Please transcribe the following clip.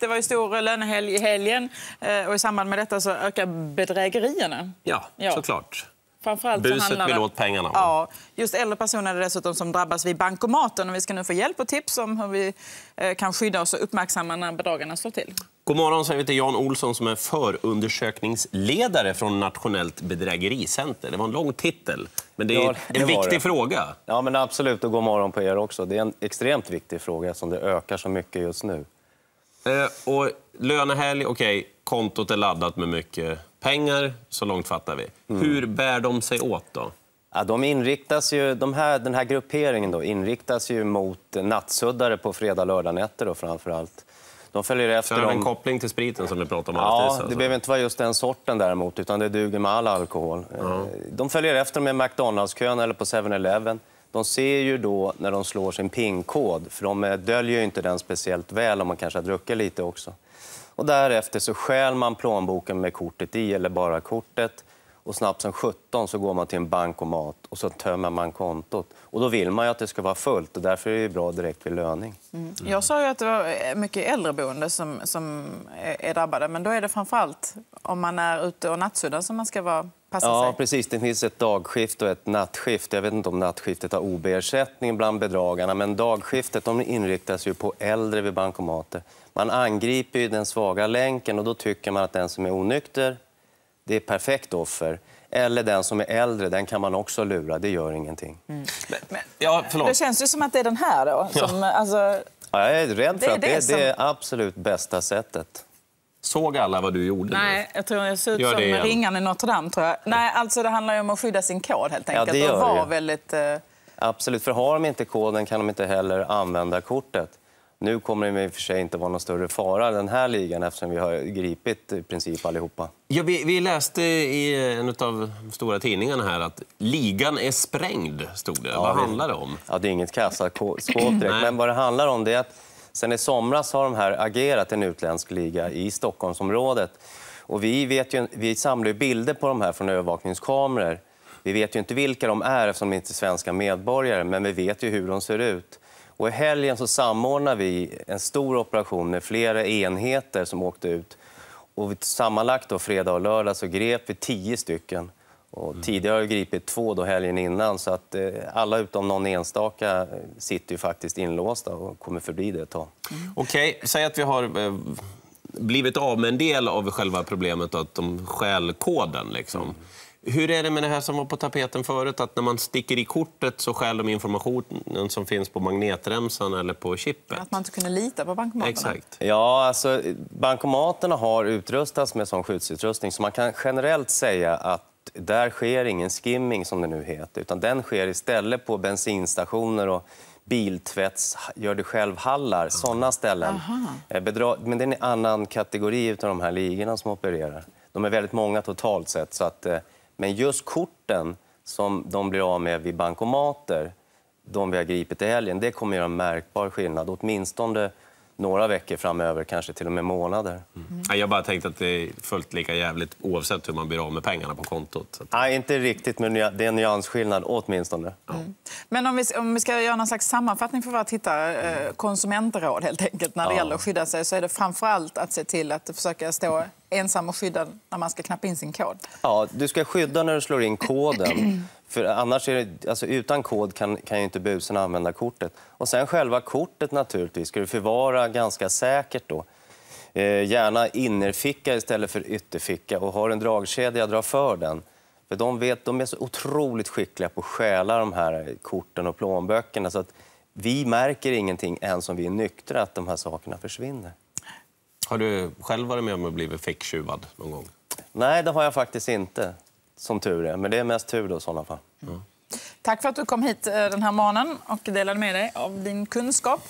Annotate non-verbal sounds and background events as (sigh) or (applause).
Det var ju stor lönehelg i helgen. Eh, och I samband med detta så ökar bedrägerierna. Ja, ja. såklart. Framförallt Buset handlar... vill åt pengarna. Ja, just äldre personer är dessutom som drabbas vid bankomaten. Och vi ska nu få hjälp och tips om hur vi eh, kan skydda oss och uppmärksamma när bedragarna slår till. God morgon säger vi Jan Olsson som är förundersökningsledare från Nationellt bedrägericenter. Det var en lång titel, men det är ja, det en viktig det. fråga. Ja, men absolut. Och god morgon på er också. Det är en extremt viktig fråga som det ökar så mycket just nu. Eh, och lönehelg, okej, okay, kontot är laddat med mycket pengar. Så långt fattar vi. Mm. Hur bär de sig åt då? Ja, de inriktas ju, de här, den här grupperingen då, inriktas ju mot nattsuddare på fredag lördagnätter framför allt. De följer efter Så är det en om... koppling till spriten som du pratade om alldeles Ja, det alltså. behöver inte vara just den sorten däremot, utan det duger med all alkohol. Mm. De följer efter med McDonalds-kön eller på 7-Eleven de ser ju då när de slår sin PIN-kod, för de eh, döljer inte den speciellt väl om man kanske har druckit lite också. Och därefter så stjäl man plånboken med kortet i, eller bara kortet. Och snabbt som 17 så går man till en bankomat och så tömmer man kontot. Och då vill man att det ska vara fullt och därför är det bra direkt vid löning. Mm. Jag sa att det var eh, mycket äldreboende som, som eh, är drabbade, men då är det framförallt om man är ute och nattsuddar som man ska vara ja, precis. Det finns ett dagskift och ett nattskift. Jag vet inte om nattskiftet har OB-ersättning bland bedragarna, men dagskiftet de inriktas ju på äldre vid bankomater. Man angriper ju den svaga länken och då tycker man att den som är onykter, det är perfekt offer. Eller den som är äldre, den kan man också lura, det gör ingenting. Mm. Men, men, ja, förlåt. Det känns ju som att det är den här då, som, ja. Alltså... ja jag är rädd för det är att det, det som... är det absolut bästa sättet. Såg alla vad du gjorde? Nej, jag tror jag ser ut som igen. ringaren i Notre Dame. Tror jag. Nej, alltså det handlar om att skydda sin kod helt enkelt. Ja, det och vara väldigt... Eh... Absolut, för har de inte koden kan de inte heller använda kortet. Nu kommer det i och för sig inte vara någon större fara den här ligan eftersom vi har gripit i princip allihopa. Ja, vi, vi läste i en av de stora tidningarna här att ligan är sprängd, stod det. Ja, vad handlar det om? Ja, det är inget kassaskåp direkt, (clears throat) men vad det handlar om det är att Sen i somras har de här agerat en utländsk liga i Stockholmsområdet. Och vi, vet ju, vi samlar ju bilder på de här från övervakningskameror. Vi vet ju inte vilka de är eftersom de inte är svenska medborgare, men vi vet ju hur de ser ut. Och I helgen så samordnar vi en stor operation med flera enheter som åkte ut. Och sammanlagt då, fredag och lördag så grep vi tio stycken. Och mm. Tidigare har jag gripit två då helgen innan, så att eh, alla utom någon enstaka eh, sitter ju faktiskt inlåsta och kommer förbli det ett tag. Mm. Okej, okay. säg att vi har eh, blivit av med en del av själva problemet, att de stjäl koden. Liksom. Mm. Hur är det med det här som var på tapeten förut, att när man sticker i kortet så stjäl de informationen som finns på magnetremsan eller på chippet? Att man inte kunde lita på bankomaterna? Exakt. Ja, alltså bankomaterna har utrustats med sån skyddsutrustning så man kan generellt säga att där sker ingen skimming som det nu heter, utan den sker istället på bensinstationer och biltvätts, gör det själv sådana ställen. Eh, bedra men det är en annan kategori av de här ligorna som opererar. De är väldigt många totalt sett. Så att, eh, men just korten som de blir av med vid bankomater, de vi har gripit i helgen, det kommer att göra en märkbar skillnad. Åtminstone några veckor framöver, kanske till och med månader. Mm. Jag bara tänkte att det är fullt lika jävligt oavsett hur man blir av med pengarna på kontot. Nej, inte riktigt, men det är en nyansskillnad åtminstone. Mm. Men om vi, om vi ska göra någon slags sammanfattning för våra tittare, eh, konsumentråd helt enkelt, när det ja. gäller att skydda sig så är det framförallt att se till att försöka stå ensam och skyddad när man ska knappa in sin kod? Ja, du ska skydda när du slår in koden. (clears throat) För annars det, alltså utan kod kan, kan inte busen använda kortet. Och sen själva kortet naturligtvis ska du förvara ganska säkert då. Eh, gärna innerficka istället för ytterficka och har en dragkedja, dra för den. För de, vet, de är så otroligt skickliga på att stjäla de här korten och plånböckerna så att vi märker ingenting ens om vi är nyktra att de här sakerna försvinner. Har du själv varit med om att bli ficktjuvad någon gång? Nej, det har jag faktiskt inte, som tur är. Men det är mest tur då i sådana fall. Mm. Tack för att du kom hit eh, den här morgonen och delade med dig av din kunskap.